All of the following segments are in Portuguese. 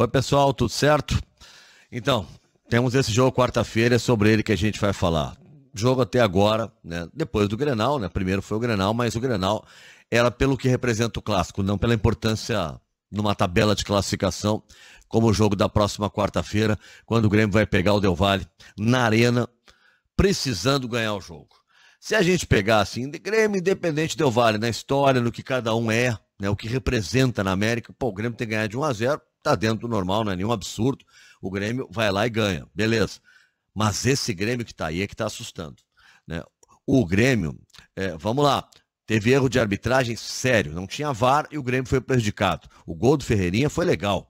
Oi, pessoal, tudo certo? Então, temos esse jogo quarta-feira, é sobre ele que a gente vai falar. Jogo até agora, né? Depois do Grenal, né? Primeiro foi o Grenal, mas o Grenal era pelo que representa o clássico, não pela importância numa tabela de classificação, como o jogo da próxima quarta-feira, quando o Grêmio vai pegar o Del Valle na arena, precisando ganhar o jogo. Se a gente pegar assim, Grêmio independente Del Valle, na história, no que cada um é, né, o que representa na América. Pô, o Grêmio tem que ganhar de 1 a 0 tá dentro do normal, não é nenhum absurdo. O Grêmio vai lá e ganha, beleza. Mas esse Grêmio que tá aí é que tá assustando. Né? O Grêmio, é, vamos lá, teve erro de arbitragem sério, não tinha VAR e o Grêmio foi prejudicado. O gol do Ferreirinha foi legal,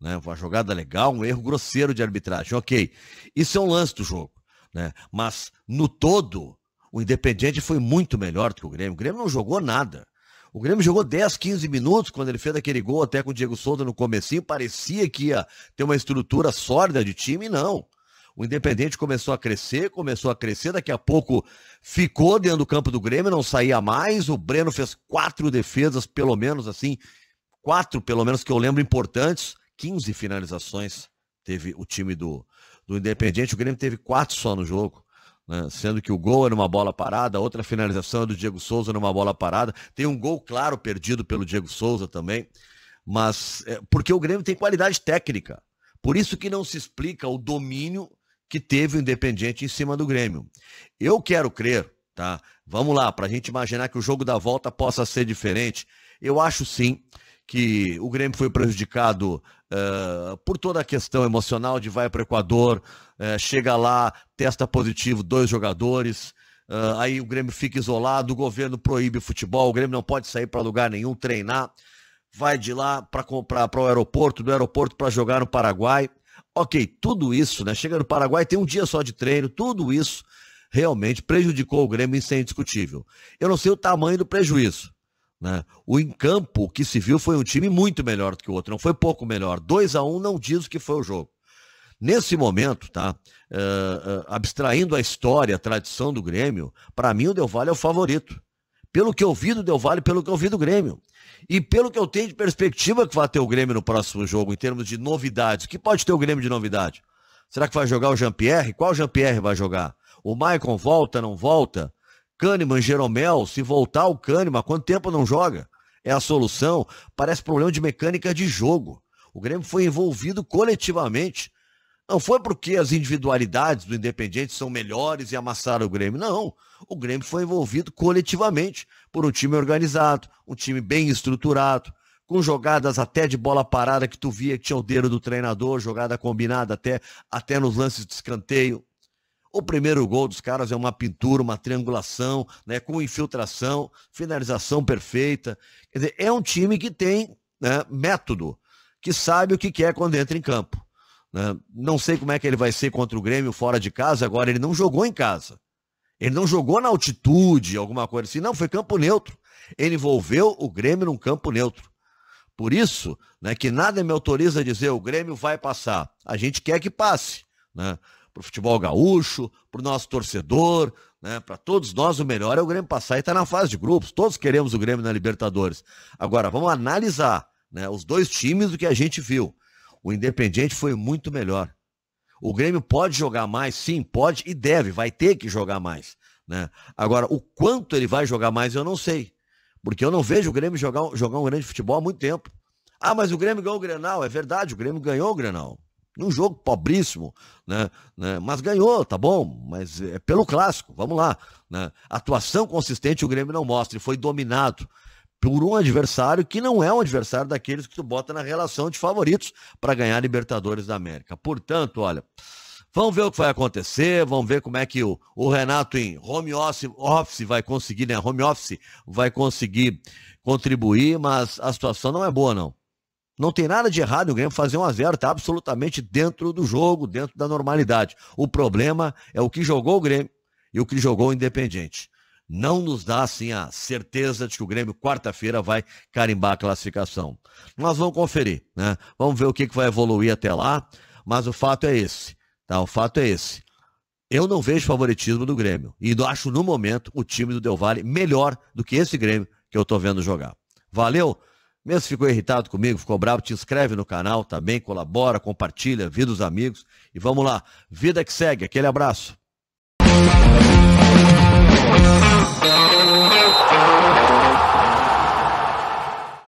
né? uma jogada legal, um erro grosseiro de arbitragem, ok. Isso é um lance do jogo, né? mas no todo, o Independiente foi muito melhor do que o Grêmio. O Grêmio não jogou nada. O Grêmio jogou 10, 15 minutos quando ele fez aquele gol até com o Diego Souza no comecinho, parecia que ia ter uma estrutura sólida de time, não. O Independente começou a crescer, começou a crescer, daqui a pouco ficou dentro do campo do Grêmio, não saía mais. O Breno fez quatro defesas, pelo menos assim, quatro, pelo menos que eu lembro, importantes. 15 finalizações teve o time do, do Independente. O Grêmio teve quatro só no jogo. Né? sendo que o gol é numa bola parada, outra finalização é do Diego Souza numa bola parada. Tem um gol claro perdido pelo Diego Souza também, mas é, porque o Grêmio tem qualidade técnica. Por isso que não se explica o domínio que teve o Independiente em cima do Grêmio. Eu quero crer, tá? Vamos lá, para a gente imaginar que o jogo da volta possa ser diferente. Eu acho sim que o Grêmio foi prejudicado uh, por toda a questão emocional de vai para o Equador, uh, chega lá, testa positivo dois jogadores, uh, aí o Grêmio fica isolado, o governo proíbe o futebol, o Grêmio não pode sair para lugar nenhum, treinar, vai de lá para comprar para o aeroporto, do aeroporto para jogar no Paraguai. Ok, tudo isso, né? Chega no Paraguai, tem um dia só de treino, tudo isso realmente prejudicou o Grêmio, isso é indiscutível. Eu não sei o tamanho do prejuízo. Né? O em campo, o que se viu foi um time muito melhor do que o outro, não foi pouco melhor. 2 a 1 um não diz o que foi o jogo. Nesse momento, tá? Eh, eh, abstraindo a história, a tradição do Grêmio, para mim o Del Valle é o favorito. Pelo que eu vi do Del Valle, pelo que eu vi do Grêmio. E pelo que eu tenho de perspectiva que vai ter o Grêmio no próximo jogo, em termos de novidades. O que pode ter o Grêmio de novidade? Será que vai jogar o Jean-Pierre? Qual Jean-Pierre vai jogar? O Maicon volta, não volta? Kahneman, Jeromel, se voltar o Kahneman, quanto tempo não joga? É a solução? Parece problema de mecânica de jogo. O Grêmio foi envolvido coletivamente. Não foi porque as individualidades do Independente são melhores e amassaram o Grêmio. Não. O Grêmio foi envolvido coletivamente por um time organizado, um time bem estruturado, com jogadas até de bola parada que tu via que tinha o dedo do treinador, jogada combinada até, até nos lances de escanteio. O primeiro gol dos caras é uma pintura, uma triangulação, né, com infiltração, finalização perfeita. Quer dizer, é um time que tem né, método, que sabe o que quer quando entra em campo. Né? Não sei como é que ele vai ser contra o Grêmio fora de casa, agora ele não jogou em casa. Ele não jogou na altitude, alguma coisa assim. Não, foi campo neutro. Ele envolveu o Grêmio num campo neutro. Por isso, né, que nada me autoriza a dizer o Grêmio vai passar. A gente quer que passe. Né? para o futebol gaúcho, para o nosso torcedor, né? Para todos nós, o melhor é o Grêmio passar e estar tá na fase de grupos. Todos queremos o Grêmio na Libertadores. Agora, vamos analisar né, os dois times do que a gente viu. O Independiente foi muito melhor. O Grêmio pode jogar mais, sim, pode e deve, vai ter que jogar mais. Né? Agora, o quanto ele vai jogar mais, eu não sei. Porque eu não vejo o Grêmio jogar, jogar um grande futebol há muito tempo. Ah, mas o Grêmio ganhou o Grenal. É verdade, o Grêmio ganhou o Grenal num jogo pobríssimo, né, né, mas ganhou, tá bom, mas é pelo clássico, vamos lá. Né, atuação consistente o Grêmio não mostra, ele foi dominado por um adversário que não é um adversário daqueles que tu bota na relação de favoritos para ganhar Libertadores da América. Portanto, olha, vamos ver o que vai acontecer, vamos ver como é que o, o Renato em home office, office, vai conseguir, né? Home office vai conseguir contribuir, mas a situação não é boa, não. Não tem nada de errado o Grêmio fazer 1 a 0 tá absolutamente dentro do jogo, dentro da normalidade. O problema é o que jogou o Grêmio e o que jogou o Independente. Não nos dá, assim, a certeza de que o Grêmio quarta-feira vai carimbar a classificação. Nós vamos conferir, né? Vamos ver o que, que vai evoluir até lá, mas o fato é esse, tá? O fato é esse. Eu não vejo favoritismo do Grêmio. E acho, no momento, o time do Del Valle melhor do que esse Grêmio que eu estou vendo jogar. Valeu! Mesmo se ficou irritado comigo, ficou bravo, te inscreve no canal também, colabora, compartilha, vida os amigos. E vamos lá, vida que segue, aquele abraço.